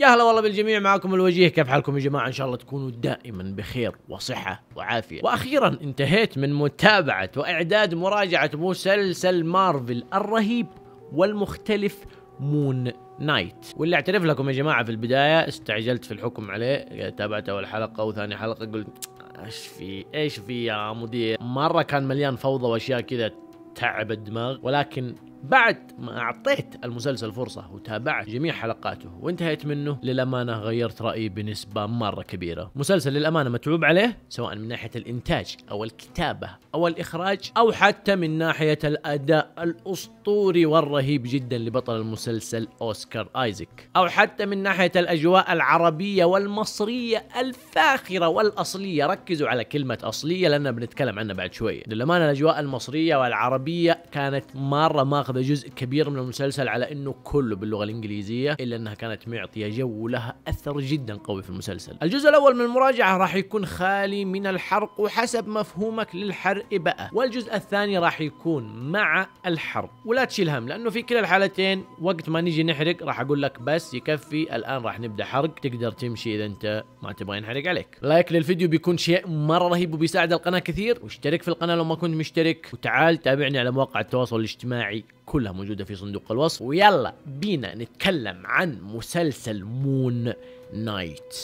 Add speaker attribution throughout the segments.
Speaker 1: يا هلا والله بالجميع معاكم الوجيه كيف حالكم يا جماعه ان شاء الله تكونوا دائما بخير وصحه وعافيه واخيرا انتهيت من متابعه واعداد مراجعه مسلسل مارفل الرهيب والمختلف مون نايت واللي اعترف لكم يا جماعه في البدايه استعجلت في الحكم عليه تابعت اول حلقه وثاني حلقه قلت ايش في ايش في يا مدير مره كان مليان فوضى واشياء كذا تعب الدماغ ولكن بعد ما أعطيت المسلسل فرصة وتابعت جميع حلقاته وانتهيت منه للأمانة غيرت رأيي بنسبة مرة كبيرة مسلسل للأمانة متعوب عليه سواء من ناحية الإنتاج أو الكتابة أو الإخراج أو حتى من ناحية الأداء الأسطوري والرهيب جدا لبطل المسلسل أوسكار آيزك أو حتى من ناحية الأجواء العربية والمصرية الفاخرة والأصلية ركزوا على كلمة أصلية لان بنتكلم عنها بعد شوية للأمانة الأجواء المصرية والعربية كانت مرة ما اخذ جزء كبير من المسلسل على انه كله باللغه الانجليزيه الا انها كانت معطيه جو ولها اثر جدا قوي في المسلسل. الجزء الاول من المراجعه راح يكون خالي من الحرق وحسب مفهومك للحرق بقى، والجزء الثاني راح يكون مع الحرق، ولا تشيل هم لانه في كلا الحالتين وقت ما نيجي نحرق راح اقول لك بس يكفي الان راح نبدا حرق تقدر تمشي اذا انت ما تبغى ينحرق عليك. لايك للفيديو بيكون شيء مره رهيب وبيساعد القناه كثير، واشترك في القناه لو ما كنت مشترك وتعال تابعني على مواقع التواصل الاجتماعي كلها موجوده في صندوق الوصف ويلا بينا نتكلم عن مسلسل مون نايت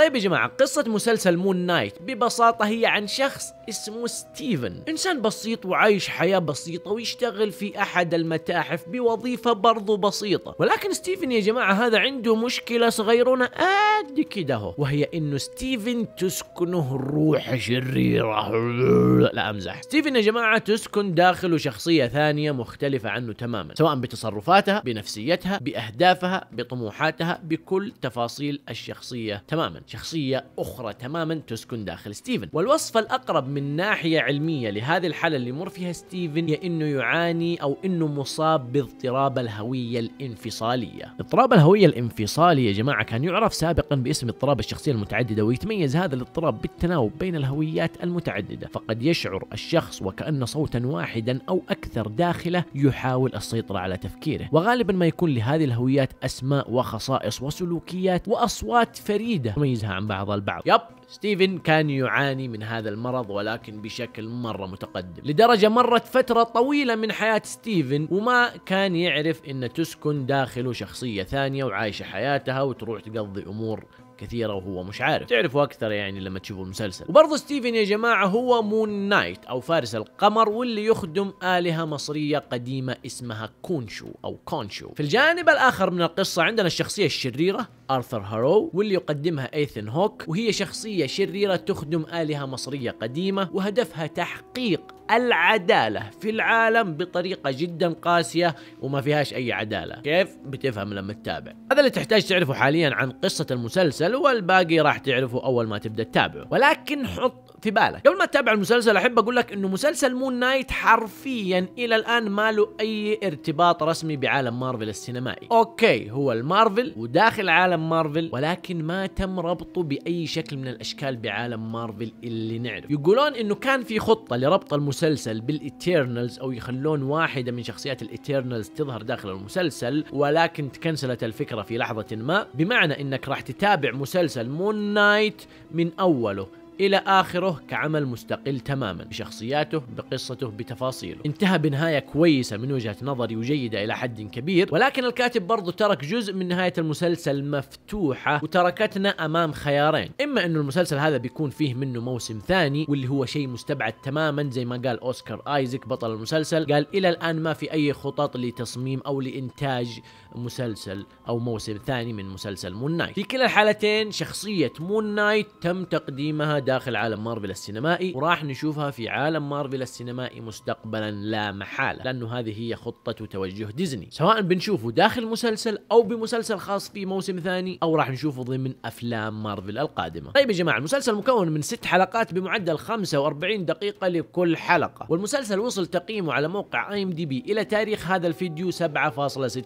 Speaker 1: طيب يا جماعة قصة مسلسل مون نايت ببساطة هي عن شخص اسمه ستيفن إنسان بسيط وعايش حياة بسيطة ويشتغل في أحد المتاحف بوظيفة برضو بسيطة ولكن ستيفن يا جماعة هذا عنده مشكلة صغيرونة قد كده وهي إنه ستيفن تسكنه الروح شريرة لا أمزح ستيفن يا جماعة تسكن داخله شخصية ثانية مختلفة عنه تماما سواء بتصرفاتها بنفسيتها بأهدافها بطموحاتها بكل تفاصيل الشخصية تماما شخصية أخرى تماما تسكن داخل ستيفن والوصف الأقرب من ناحية علمية لهذه الحالة اللي يمر فيها ستيفن هي أنه يعاني أو أنه مصاب باضطراب الهوية الانفصالية اضطراب الهوية الانفصالي يا جماعة كان يعرف سابقا باسم اضطراب الشخصية المتعددة ويتميز هذا الاضطراب بالتناوب بين الهويات المتعددة فقد يشعر الشخص وكأن صوتا واحدا أو أكثر داخله يحاول السيطرة على تفكيره وغالبا ما يكون لهذه الهويات أسماء وخصائص وسلوكيات وأصوات فريدة تميز يميزها عن بعضها البعض يب ستيفن كان يعاني من هذا المرض ولكن بشكل مرة متقدم لدرجة مرت فترة طويلة من حياة ستيفن وما كان يعرف أن تسكن داخله شخصية ثانية وعايشة حياتها وتروح تقضي امور كثيره وهو مش عارف تعرفوا اكثر يعني لما تشوفوا المسلسل وبرضه ستيفن يا جماعه هو مون نايت او فارس القمر واللي يخدم الهه مصريه قديمه اسمها كونشو او كونشو في الجانب الاخر من القصه عندنا الشخصيه الشريره ارثر هارو واللي يقدمها ايثن هوك وهي شخصيه شريره تخدم الهه مصريه قديمه وهدفها تحقيق العدالة في العالم بطريقة جدا قاسية وما فيهاش أي عدالة كيف بتفهم لما تتابع هذا اللي تحتاج تعرفه حاليا عن قصة المسلسل والباقي راح تعرفه أول ما تبدأ تتابعه ولكن حط في بالك قبل ما تتابع المسلسل احب اقول لك انه مسلسل مون نايت حرفيا الى الان ما له اي ارتباط رسمي بعالم مارفل السينمائي اوكي هو المارفل وداخل عالم مارفل ولكن ما تم ربطه باي شكل من الاشكال بعالم مارفل اللي نعرف يقولون انه كان في خطه لربط المسلسل بالايترنالز او يخلون واحده من شخصيات الايترنالز تظهر داخل المسلسل ولكن تكنسلت الفكره في لحظه ما بمعنى انك راح تتابع مسلسل مون نايت من اوله إلى آخره كعمل مستقل تماما بشخصياته بقصته بتفاصيله انتهى بنهاية كويسة من وجهة نظري وجيدة إلى حد كبير ولكن الكاتب برضو ترك جزء من نهاية المسلسل مفتوحة وتركتنا أمام خيارين إما أنه المسلسل هذا بيكون فيه منه موسم ثاني واللي هو شيء مستبعد تماما زي ما قال أوسكار آيزك بطل المسلسل قال إلى الآن ما في أي خطط لتصميم أو لإنتاج مسلسل أو موسم ثاني من مسلسل مون نايت في كلا الحالتين شخصية مون نايت تم تقديمها داخل عالم مارفل السينمائي وراح نشوفها في عالم مارفل السينمائي مستقبلا لا محالة لأنه هذه هي خطة وتوجه ديزني سواء بنشوفه داخل مسلسل أو بمسلسل خاص في موسم ثاني أو راح نشوفه ضمن أفلام مارفل القادمة طيب يا جماعة المسلسل مكون من ست حلقات بمعدل 45 دقيقة لكل حلقة والمسلسل وصل تقييمه على موقع اي ام دي بي الى تاريخ هذا الفيديو 7.6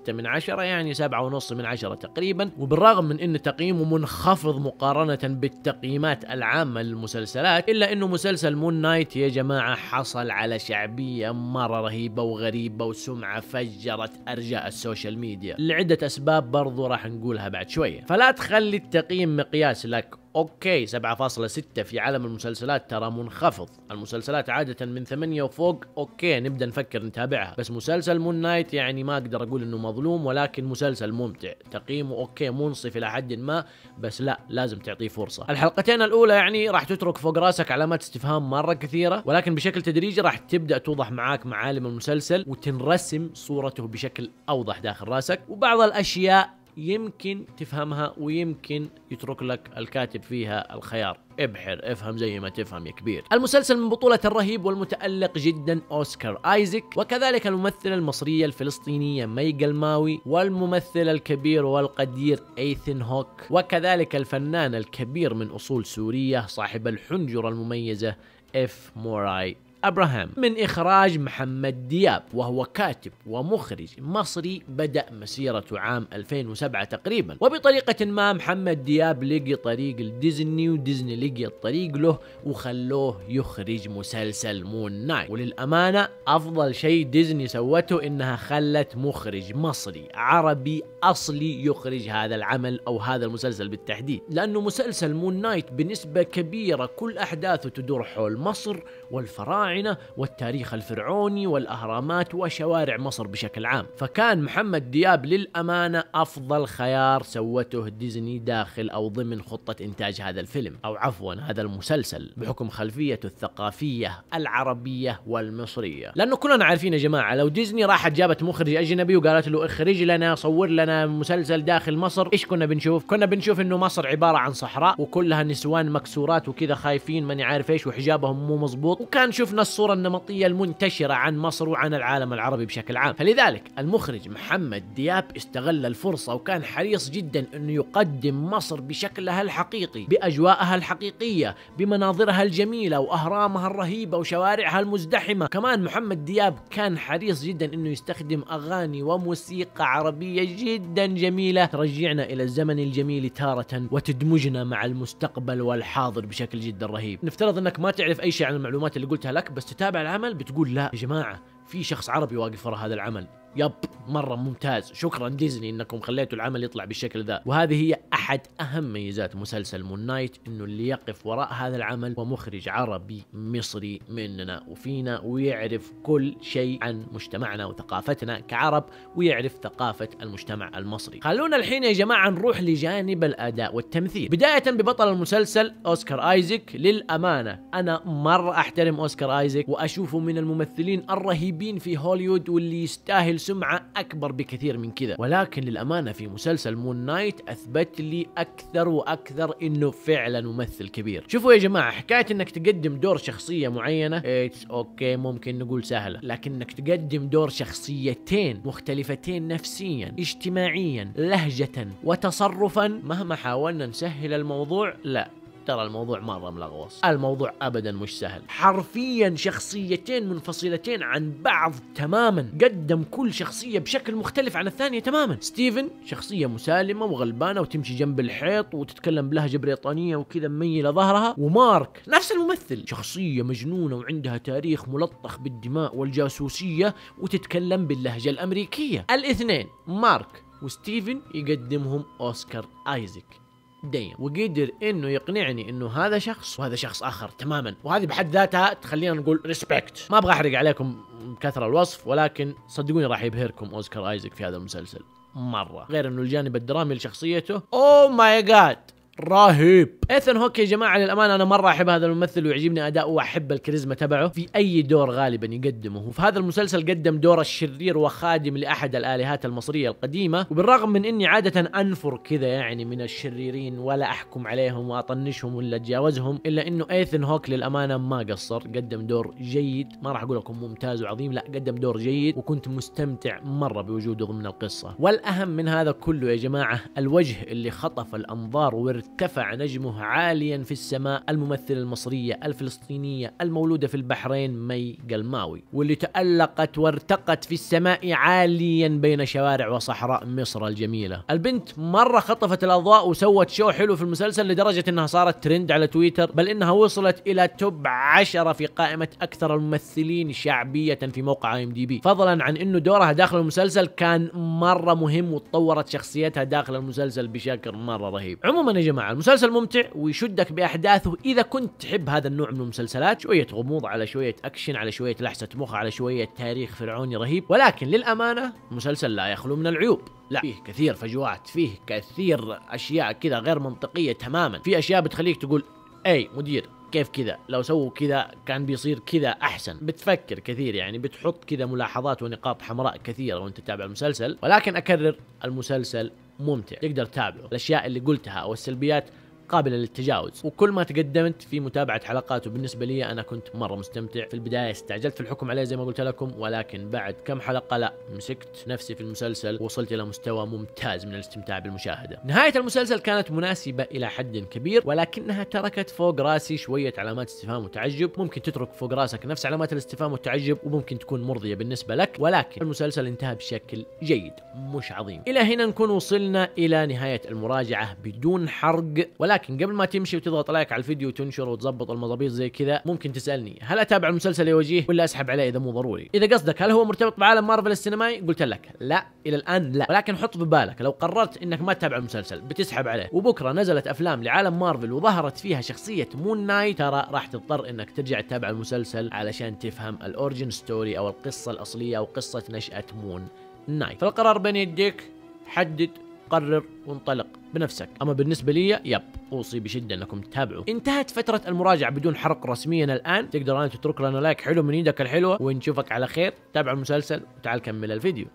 Speaker 1: من 10 يعني 7.5 من 10 تقريبا وبالرغم من ان تقييمه منخفض مقارنة بالتقييمات العامة المسلسلات الا انه مسلسل مون نايت يا جماعه حصل على شعبيه مره رهيبه وغريبه وسمعه فجرت ارجاء السوشيال ميديا لعده اسباب برضو راح نقولها بعد شويه فلا تخلي التقييم مقياس لك اوكي 7.6 في عالم المسلسلات ترى منخفض المسلسلات عادة من 8 وفوق اوكي نبدا نفكر نتابعها بس مسلسل مون نايت يعني ما اقدر اقول انه مظلوم ولكن مسلسل ممتع تقييمه اوكي منصف الى حد ما بس لا لازم تعطيه فرصة الحلقتين الاولى يعني راح تترك فوق راسك علامات استفهام مرة كثيرة ولكن بشكل تدريجي راح تبدا توضح معاك معالم المسلسل وتنرسم صورته بشكل اوضح داخل راسك وبعض الاشياء يمكن تفهمها ويمكن يترك لك الكاتب فيها الخيار ابحر افهم زي ما تفهم يا كبير المسلسل من بطولة الرهيب والمتألق جدا أوسكار آيزك وكذلك الممثلة المصرية الفلسطينية ميجا الماوي والممثل الكبير والقدير ايثن هوك وكذلك الفنان الكبير من أصول سورية صاحب الحنجرة المميزة اف موراي أبراهام من إخراج محمد دياب وهو كاتب ومخرج مصري بدأ مسيرته عام 2007 تقريبا وبطريقة ما محمد دياب لقي طريق لديزني وديزني لقي الطريق له وخلوه يخرج مسلسل مون نايت وللأمانة أفضل شيء ديزني سوته إنها خلت مخرج مصري عربي أصلي يخرج هذا العمل أو هذا المسلسل بالتحديد لأنه مسلسل مون نايت بنسبة كبيرة كل أحداثه تدور حول مصر والفراعنة الراعنة والتاريخ الفرعوني والأهرامات وشوارع مصر بشكل عام فكان محمد دياب للأمانة أفضل خيار سوته ديزني داخل أو ضمن خطة إنتاج هذا الفيلم أو عفوا هذا المسلسل بحكم خلفيته الثقافية العربية والمصرية لأنه كلنا عارفين يا جماعة لو ديزني راحت جابت مخرج أجنبي وقالت له اخرج لنا صور لنا مسلسل داخل مصر إيش كنا بنشوف كنا بنشوف إنه مصر عبارة عن صحراء وكلها نسوان مكسورات وكذا خايفين ماني عارف إيش وحجابهم مو مزبوط وكان شفنا الصورة النمطية المنتشرة عن مصر وعن العالم العربي بشكل عام فلذلك المخرج محمد دياب استغل الفرصة وكان حريص جدا أنه يقدم مصر بشكلها الحقيقي بأجواءها الحقيقية بمناظرها الجميلة وأهرامها الرهيبة وشوارعها المزدحمة كمان محمد دياب كان حريص جدا أنه يستخدم أغاني وموسيقى عربية جدا جميلة ترجعنا إلى الزمن الجميل تارة وتدمجنا مع المستقبل والحاضر بشكل جدا رهيب نفترض أنك ما تعرف أي شيء عن المعلومات اللي قلتها لك بس تتابع العمل بتقول لا يا جماعه في شخص عربي واقف ورا هذا العمل يب مرة ممتاز شكرا ديزني انكم خليتوا العمل يطلع بالشكل ذا وهذه هي احد اهم ميزات مسلسل مون نايت انه اللي يقف وراء هذا العمل هو مخرج عربي مصري مننا وفينا ويعرف كل شيء عن مجتمعنا وثقافتنا كعرب ويعرف ثقافة المجتمع المصري خلونا الحين يا جماعة نروح لجانب الاداء والتمثيل بداية ببطل المسلسل اوسكار ايزك للامانة انا مرة احترم اوسكار ايزك واشوفه من الممثلين الرهيبين في هوليوود واللي يستاهل سمعة أكبر بكثير من كذا ولكن للأمانة في مسلسل مون نايت أثبت لي أكثر وأكثر إنه فعلا ممثل كبير شوفوا يا جماعة حكاية إنك تقدم دور شخصية معينة إيتس أوكي ممكن نقول سهلة لكن أنك تقدم دور شخصيتين مختلفتين نفسيا اجتماعيا لهجة وتصرفا مهما حاولنا نسهل الموضوع لا ترى الموضوع مره ملغوص الموضوع ابدا مش سهل حرفيا شخصيتين منفصلتين عن بعض تماما قدم كل شخصيه بشكل مختلف عن الثانيه تماما ستيفن شخصيه مسالمه وغلبانه وتمشي جنب الحيط وتتكلم بلهجه بريطانيه وكذا مميله ظهرها ومارك نفس الممثل شخصيه مجنونه وعندها تاريخ ملطخ بالدماء والجاسوسيه وتتكلم باللهجه الامريكيه الاثنين مارك وستيفن يقدمهم اوسكار ايزك دين وقدر انه يقنعني انه هذا شخص وهذا شخص اخر تماما وهذه بحد ذاتها تخلينا نقول ريسبكت ما ابغى احرق عليكم بكثره الوصف ولكن صدقوني راح يبهركم اوسكار ايزك في هذا المسلسل مره غير انه الجانب الدرامي لشخصيته او ماي جاد رهيب ايثن هوك يا جماعه للامانه انا مره احب هذا الممثل ويعجبني اداؤه واحب الكاريزما تبعه في اي دور غالبا يقدمه وفي هذا المسلسل قدم دور الشرير وخادم لاحد الالهات المصريه القديمه وبالرغم من اني عاده انفر كذا يعني من الشريرين ولا احكم عليهم واطنشهم ولا اتجاوزهم الا انه ايثن هوك للامانه ما قصر قدم دور جيد ما راح اقول لكم ممتاز وعظيم لا قدم دور جيد وكنت مستمتع مره بوجوده ضمن القصه والاهم من هذا كله يا جماعه الوجه اللي خطف الانظار ارتفع نجمه عاليا في السماء الممثلة المصرية الفلسطينية المولودة في البحرين مي قلماوي واللي تألقت وارتقت في السماء عاليا بين شوارع وصحراء مصر الجميلة البنت مرة خطفت الأضواء وسوت شو حلو في المسلسل لدرجة أنها صارت ترند على تويتر بل أنها وصلت إلى توب عشرة في قائمة أكثر الممثلين شعبية في موقع ام دي بي فضلا عن أنه دورها داخل المسلسل كان مرة مهم وتطورت شخصيتها داخل المسلسل بشكل مرة رهيب عموما يا جماعة المسلسل ممتع ويشدك بأحداثه إذا كنت تحب هذا النوع من المسلسلات شوية غموض على شوية أكشن على شوية لحسة مخ على شوية تاريخ فرعوني رهيب ولكن للأمانة المسلسل لا يخلو من العيوب لا فيه كثير فجوات فيه كثير أشياء كذا غير منطقية تماما في أشياء بتخليك تقول أي مدير كيف كذا لو سووا كذا كان بيصير كذا احسن بتفكر كثير يعني بتحط كذا ملاحظات ونقاط حمراء كثيره وانت تتابع المسلسل ولكن اكرر المسلسل ممتع تقدر تتابعه الاشياء اللي قلتها او السلبيات قابله للتجاوز وكل ما تقدمت في متابعه حلقاته بالنسبه لي انا كنت مره مستمتع في البدايه استعجلت في الحكم عليه زي ما قلت لكم ولكن بعد كم حلقه لا مسكت نفسي في المسلسل ووصلت الى مستوى ممتاز من الاستمتاع بالمشاهده نهايه المسلسل كانت مناسبه الى حد كبير ولكنها تركت فوق راسي شويه علامات استفهام وتعجب ممكن تترك فوق راسك نفس علامات الاستفهام والتعجب وممكن تكون مرضيه بالنسبه لك ولكن المسلسل انتهى بشكل جيد مش عظيم الى هنا نكون وصلنا الى نهايه المراجعه بدون حرق ولا لكن قبل ما تمشي وتضغط لايك على الفيديو وتنشر وتظبط المظابيط زي كذا ممكن تسالني هل اتابع المسلسل يوجيه ولا اسحب عليه اذا مو ضروري اذا قصدك هل هو مرتبط بعالم مارفل السينمائي قلت لك لا الى الان لا ولكن حط في بالك لو قررت انك ما تتابع المسلسل بتسحب عليه وبكره نزلت افلام لعالم مارفل وظهرت فيها شخصيه مون نايت ترى راح تضطر انك ترجع تتابع المسلسل علشان تفهم الاورجن ستوري او القصه الاصليه او قصه نشاه مون نايت فالقرار بين يديك حدد قرر وانطلق بنفسك اما بالنسبه لي يب اوصي بشده انكم تتابعوا انتهت فتره المراجعه بدون حرق رسميا الان تقدر الان تترك لنا لايك حلو من يدك الحلوه ونشوفك على خير تابع المسلسل وتعال كمل الفيديو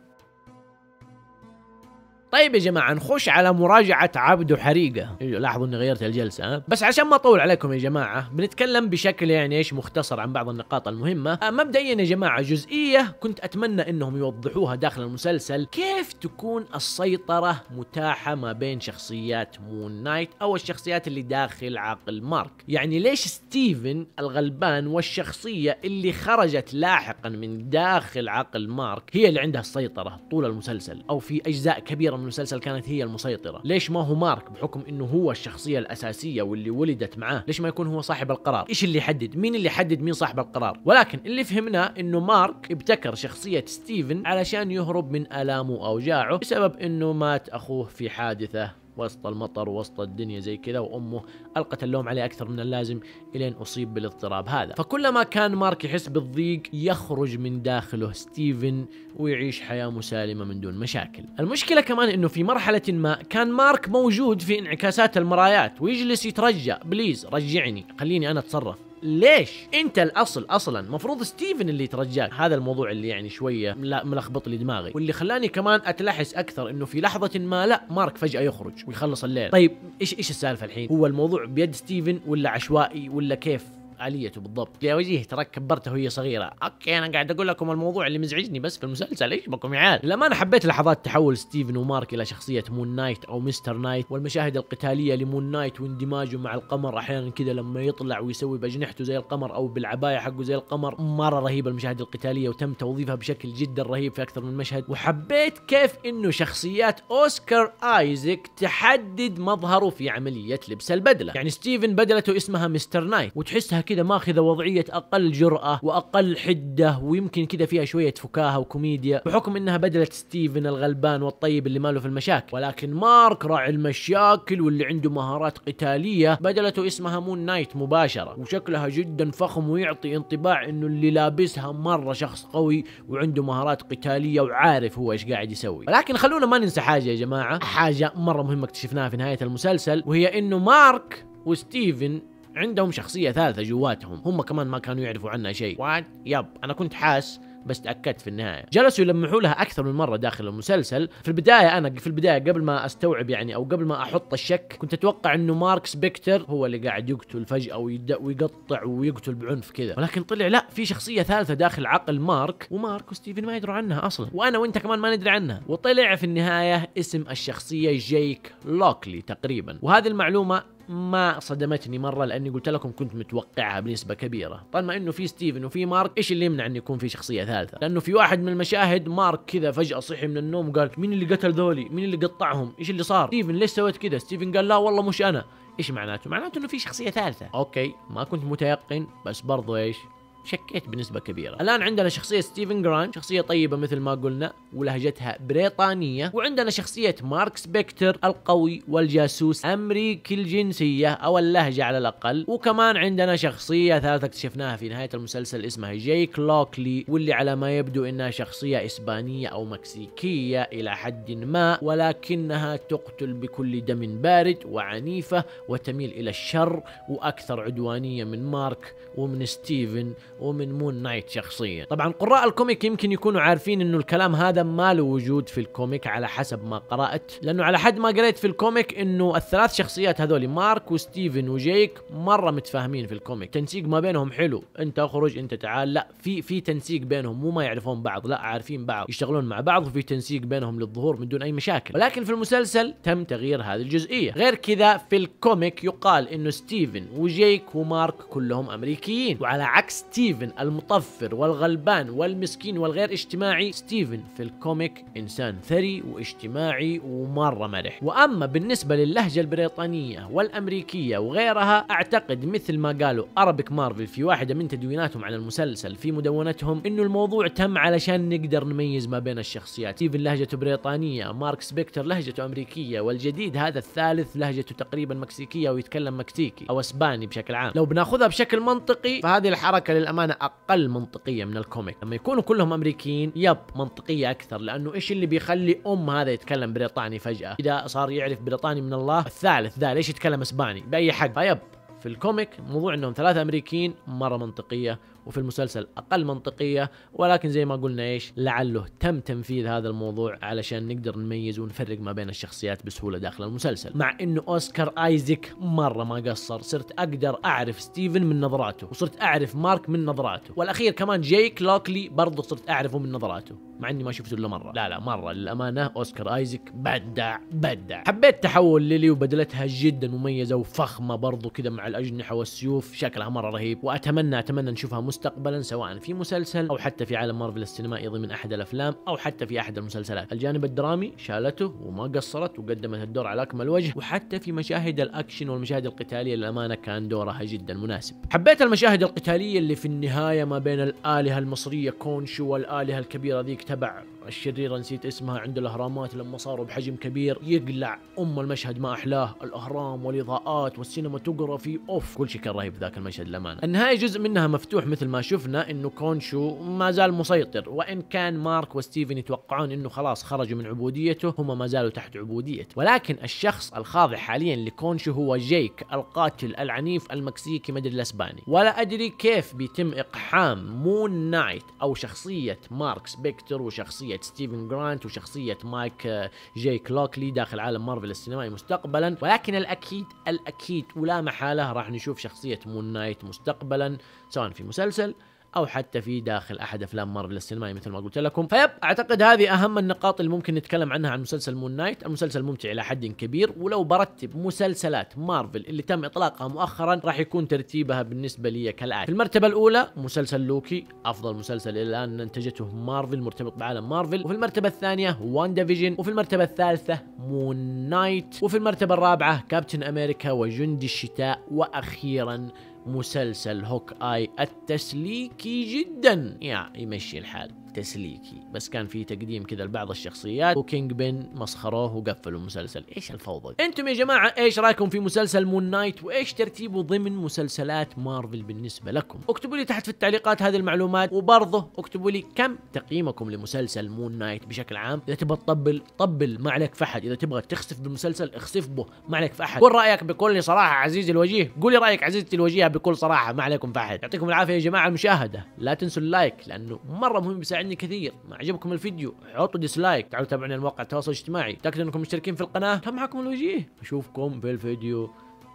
Speaker 1: طيب يا جماعة نخش على مراجعة عبد حريقة لاحظوا اني غيرت الجلسة ها؟ بس عشان ما اطول عليكم يا جماعة بنتكلم بشكل يعني ايش مختصر عن بعض النقاط المهمة أه، مبدئيا يا جماعة جزئية كنت اتمنى انهم يوضحوها داخل المسلسل كيف تكون السيطرة متاحة ما بين شخصيات مون نايت او الشخصيات اللي داخل عقل مارك يعني ليش ستيفن الغلبان والشخصية اللي خرجت لاحقا من داخل عقل مارك هي اللي عندها السيطرة طول المسلسل او في اجزاء كبيرة من المسلسل كانت هي المسيطرة ليش ما هو مارك بحكم انه هو الشخصية الاساسية واللي ولدت معاه ليش ما يكون هو صاحب القرار ايش اللي يحدد مين اللي يحدد مين صاحب القرار ولكن اللي فهمنا انه مارك ابتكر شخصية ستيفن علشان يهرب من الامه واوجاعه بسبب انه مات اخوه في حادثة وسط المطر وسط الدنيا زي كذا وامه القت اللوم عليه اكثر من اللازم الين اصيب بالاضطراب هذا فكلما كان مارك يحس بالضيق يخرج من داخله ستيفن ويعيش حياه مسالمه من دون مشاكل المشكله كمان انه في مرحله ما كان مارك موجود في انعكاسات المرايات ويجلس يترجى بليز رجعني خليني انا اتصرف ليش انت الاصل اصلا المفروض ستيفن اللي يترجاك هذا الموضوع اللي يعني شويه ملخبط لي دماغي واللي خلاني كمان اتلحس اكثر انه في لحظه ما لا مارك فجاه يخرج ويخلص الليل طيب ايش ايش السالفه الحين هو الموضوع بيد ستيفن ولا عشوائي ولا كيف آليته بالضبط يا وجيه تراك كبرته وهي صغيرة أوكي أنا قاعد أقول لكم الموضوع اللي مزعجني بس في المسلسل إيش بكم يا عيال لما أنا حبيت لحظات تحول ستيفن ومارك إلى شخصية مون نايت أو مستر نايت والمشاهد القتالية لمون نايت واندماجه مع القمر أحيانا كذا لما يطلع ويسوي بأجنحته زي القمر أو بالعباية حقه زي القمر مرة رهيبة المشاهد القتالية وتم توظيفها بشكل جدا رهيب في أكثر من مشهد وحبيت كيف إنه شخصيات أوسكار آيزك تحدد مظهره في عملية لبس البدلة يعني ستيفن بدلته اسمها مستر نايت وتحسها كذا ماخذه وضعيه اقل جراه واقل حده ويمكن كذا فيها شويه فكاهه وكوميديا بحكم انها بدلت ستيفن الغلبان والطيب اللي ماله في المشاكل ولكن مارك راعي المشاكل واللي عنده مهارات قتاليه بدلته اسمها مون نايت مباشره وشكلها جدا فخم ويعطي انطباع انه اللي لابسها مره شخص قوي وعنده مهارات قتاليه وعارف هو ايش قاعد يسوي ولكن خلونا ما ننسى حاجه يا جماعه حاجه مره مهمه اكتشفناها في نهايه المسلسل وهي انه مارك وستيفن عندهم شخصية ثالثة جواتهم هم كمان ما كانوا يعرفوا عنها شيء وات يب أنا كنت حاس بس تاكدت في النهايه جلسوا يلمحوا لها اكثر من مره داخل المسلسل في البدايه انا في البدايه قبل ما استوعب يعني او قبل ما احط الشك كنت اتوقع انه مارك سبيكتر هو اللي قاعد يقتل فجاه ويقطع ويقتل بعنف كذا ولكن طلع لا في شخصيه ثالثه داخل عقل مارك ومارك وستيفن ما يدروا عنها اصلا وانا وانت كمان ما ندري عنها وطلع في النهايه اسم الشخصيه جيك لوكلي تقريبا وهذه المعلومه ما صدمتني مره لاني قلت لكم كنت متوقعها بنسبه كبيره طالما انه في ستيفن وفي مارك ايش اللي يمنع انه يكون في شخصيه ثالثه لانه في واحد من المشاهد مارك كذا فجاه صحي من النوم وقال مين اللي قتل ذولي مين اللي قطعهم ايش اللي صار ستيفن ليش سويت كذا ستيفن قال لا والله مش انا ايش معناته معناته انه في شخصيه ثالثه اوكي ما كنت متيقن بس برضو ايش شكيت بنسبة كبيرة الآن عندنا شخصية ستيفن جران شخصية طيبة مثل ما قلنا ولهجتها بريطانية وعندنا شخصية مارك سبيكتر القوي والجاسوس أمريكي الجنسية أو اللهجة على الأقل وكمان عندنا شخصية ثالثة اكتشفناها في نهاية المسلسل اسمها جيك لوكلي واللي على ما يبدو إنها شخصية إسبانية أو مكسيكية إلى حد ما ولكنها تقتل بكل دم بارد وعنيفة وتميل إلى الشر وأكثر عدوانية من مارك ومن ستيفن ومن مون نايت شخصيا طبعا قراء الكوميك يمكن يكونوا عارفين انه الكلام هذا ما له وجود في الكوميك على حسب ما قرأت لانه على حد ما قريت في الكوميك انه الثلاث شخصيات هذول مارك وستيفن وجيك مرة متفاهمين في الكوميك تنسيق ما بينهم حلو انت اخرج انت تعال لا في في تنسيق بينهم مو ما يعرفون بعض لا عارفين بعض يشتغلون مع بعض وفي تنسيق بينهم للظهور من دون اي مشاكل ولكن في المسلسل تم تغيير هذه الجزئية غير كذا في الكوميك يقال انه ستيفن وجيك ومارك كلهم امريكيين وعلى عكس ستيفن ستيفن المطفر والغلبان والمسكين والغير اجتماعي ستيفن في الكوميك إنسان ثري واجتماعي ومرة مرح وأما بالنسبة للهجة البريطانية والأمريكية وغيرها أعتقد مثل ما قالوا أربك مارفل في واحدة من تدويناتهم على المسلسل في مدونتهم إنه الموضوع تم علشان نقدر نميز ما بين الشخصيات ستيفن لهجته بريطانية مارك سبيكتر لهجته أمريكية والجديد هذا الثالث لهجته تقريبا مكسيكية ويتكلم مكسيكي أو أسباني بشكل عام لو بناخذها بشكل منطقي فهذه الحركة للأمانة للامانه اقل منطقيه من الكوميك لما يكونوا كلهم امريكيين يب منطقيه اكثر لانه ايش اللي بيخلي ام هذا يتكلم بريطاني فجاه اذا صار يعرف بريطاني من الله الثالث ذا ليش يتكلم اسباني باي حق فيب في الكوميك موضوع انهم ثلاثه امريكيين مره منطقيه وفي المسلسل اقل منطقيه ولكن زي ما قلنا ايش لعله تم تنفيذ هذا الموضوع علشان نقدر نميز ونفرق ما بين الشخصيات بسهوله داخل المسلسل مع انه اوسكار ايزك مره ما قصر صرت اقدر اعرف ستيفن من نظراته وصرت اعرف مارك من نظراته والاخير كمان جيك لوكلي برضه صرت اعرفه من نظراته مع اني ما شفته الا مره لا لا مره للامانه اوسكار ايزك بدع بدع حبيت تحول ليلي وبدلتها جدا مميزه وفخمه برضه كذا مع الاجنحه والسيوف شكلها مره رهيب واتمنى اتمنى نشوفها مست مستقبلا سواء في مسلسل او حتى في عالم مارفل السينمائي ضمن احد الافلام او حتى في احد المسلسلات الجانب الدرامي شالته وما قصرت وقدمت الدور على اكمل وجه وحتى في مشاهد الاكشن والمشاهد القتاليه للامانه كان دورها جدا مناسب حبيت المشاهد القتاليه اللي في النهايه ما بين الالهه المصريه كونشو والالهه الكبيره ذيك تبع الشريره نسيت اسمها عند الاهرامات لما صاروا بحجم كبير يقلع ام المشهد ما احلاه الاهرام والاضاءات والسينماتوجرافي اوف كل شيء كان رهيب ذاك المشهد للامانه النهايه جزء منها مفتوح مثل ما شفنا انه كونشو ما زال مسيطر وان كان مارك وستيفن يتوقعون انه خلاص خرجوا من عبوديته هم ما زالوا تحت عبوديته ولكن الشخص الخاضع حاليا لكونشو هو جيك القاتل العنيف المكسيكي مدري الاسباني ولا ادري كيف بيتم اقحام مون نايت او شخصيه مارك سبيكتر وشخصيه شخصية ستيفن جرانت وشخصية مايك آه، جاي كلوكلي داخل عالم مارفل السينمائي مستقبلا ولكن الأكيد الأكيد ولا محالة راح نشوف شخصية مون نايت مستقبلا سواء في مسلسل او حتى في داخل احد افلام مارفل السينمائي يعني مثل ما قلت لكم فيب اعتقد هذه اهم النقاط اللي ممكن نتكلم عنها عن مسلسل مون نايت المسلسل ممتع الى حد كبير ولو برتب مسلسلات مارفل اللي تم اطلاقها مؤخرا راح يكون ترتيبها بالنسبه لي كالاتي في المرتبه الاولى مسلسل لوكي افضل مسلسل الى الان انتجته مارفل مرتبط بعالم مارفل وفي المرتبه الثانيه وان ديفيجن وفي المرتبه الثالثه مون نايت وفي المرتبه الرابعه كابتن امريكا وجندي الشتاء واخيرا مسلسل هوك آي التسليكي جدا يعني يمشي الحال تسليكي بس كان في تقديم كذا لبعض الشخصيات وكينج بن مسخروه وقفلوا المسلسل ايش الفوضى انتم يا جماعه ايش رايكم في مسلسل مون نايت وايش ترتيبه ضمن مسلسلات مارفل بالنسبه لكم اكتبوا لي تحت في التعليقات هذه المعلومات وبرضه اكتبوا لي كم تقييمكم لمسلسل مون نايت بشكل عام اذا تبغى تطبل طبل ما عليك في احد اذا تبغى تخسف بالمسلسل اخسف به ما عليك في احد قول رايك بكل صراحه عزيزي الوجيه قولي رايك عزيزتي الوجيه بكل صراحه ما عليكم في احد يعطيكم العافيه يا جماعه المشاهده لا تنسوا اللايك لانه مره مهم بيساعدني عني كثير ما عجبكم الفيديو حطوا ديسلايك تعالوا تابعونا على مواقع التواصل الاجتماعي تأكدوا انكم مشتركين في القناة كان معكم الوجيه اشوفكم في الفيديو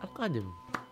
Speaker 1: القادم